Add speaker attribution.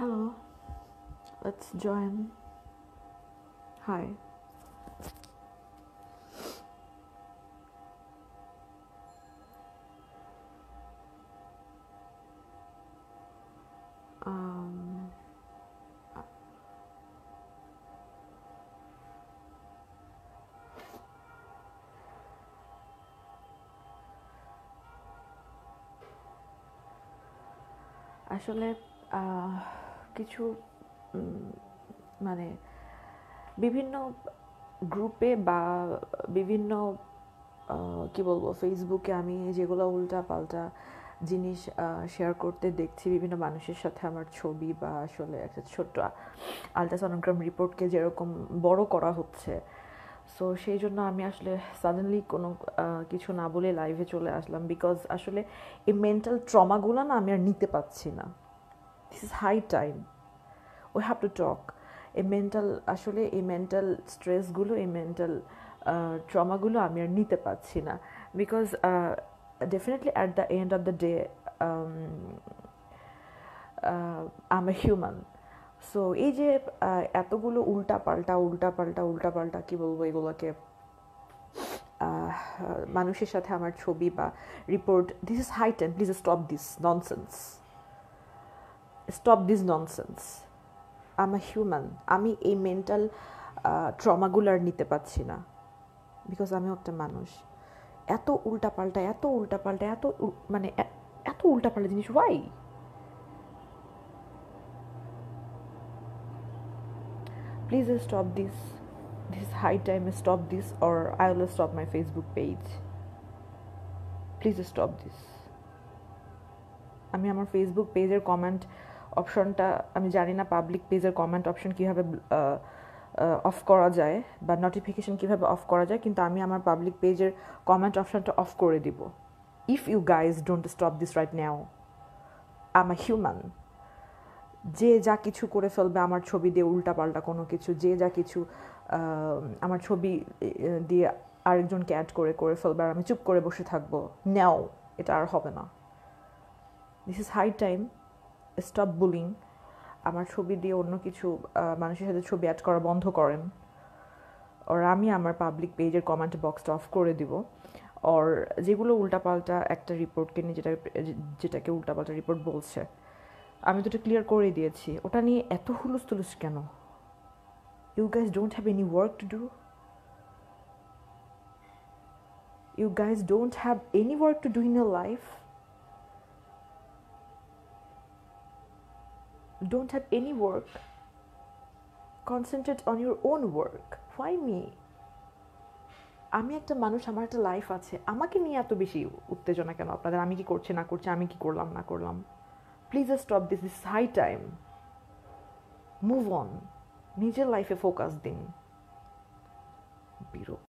Speaker 1: Hello, let's join. Hi. Um, actually, uh, কিছু মানে বিভিন্ন গ্রুপে বা বিভিন্ন কি বলবো ফেসবুকে আমি যেগুলো উল্টা পাল্টা জিনিস শেয়ার করতে দেখছি বিভিন্ন মানুষের সাথে আমার ছবি বা আসলে একটা ছোট্ট আলট্রাসনোগ্রাম রিপোর্টকে যেরকম বড় করা হচ্ছে সো সেই জন্য আমি আসলে সাডেনলি কোনো কিছু না বলে লাইভে চলে আসলাম বিকজ আসলে এই মেন্টাল ট্রমাগুলো না আমি আর নিতে পারছি না this is high time we have to talk এই মেন্টাল আসলে এই মেন্টাল স্ট্রেসগুলো এই মেন্টাল ট্রমাগুলো আমি আর নিতে পারছি না because definitely at the end of the day am a human so এই যে এতগুলো উল্টা পাল্টা উল্টা পাল্টা উল্টা পাল্টা কী বলবো এগুলোকে মানুষের সাথে আমার ছবি বা report this is high time please stop this nonsense stop this nonsense am a human আমি এই মেন্টাল ট্রমাগুলো আর নিতে পারছি না বিকজ আমি একটা মানুষ এত উল্টাপাল্টা এত উল্টাপাল্টা এত মানে এত উল্টাপাল্টা জিনিস why please stop this this high time stop this or I will stop my Facebook page please stop this আমি আমার ফেসবুক পেজের কমেন্ট অপশনটা আমি জানি না পাবলিক পেজের কমেন্ট অপশন কীভাবে অফ করা যায় বা নোটিফিকেশান কীভাবে অফ করা যায় কিন্তু আমি আমার পাবলিক পেজের কমেন্ট অপশনটা অফ করে দিব if you guys don't stop this right now am a human যে যা কিছু করে ফেলবে আমার ছবি দিয়ে উল্টাপাল্টা কোনো কিছু যে যা কিছু আমার ছবি দিয়ে আরেকজনকে অ্যাড করে করে ফেলবে আর আমি চুপ করে বসে থাকবো নাও এটা আর হবে না this is high time stop bullying আমার ছবি দিয়ে অন্য কিছু মানুষের সাথে ছবি অ্যাড করা বন্ধ করেন ওর আমি আমার পাবলিক পেজের কমেন্ট বক্সটা অফ করে দিব অর যেগুলো উল্টাপাল্টা একটা রিপোর্টকে নিয়ে যেটা যেটাকে উল্টাপাল্টা রিপোর্ট বলছে আমি তো এটা ক্লিয়ার করে দিয়েছি ওটা নিয়ে এত হুলুস তুলুস কেন you guys don't have any work to do you guys don't have any work to do in your life don't have any work, concentrate on your own work. Why me? আমি একটা মানুষ আমার একটা লাইফ আছে আমাকে নিয়ে এত বেশি উত্তেজনা কেন আপনাদের আমি কি করছি না করছি আমি কি করলাম না করলাম please stop this is high time move on নিজের লাইফে ফোকাস দিন বিরক্ত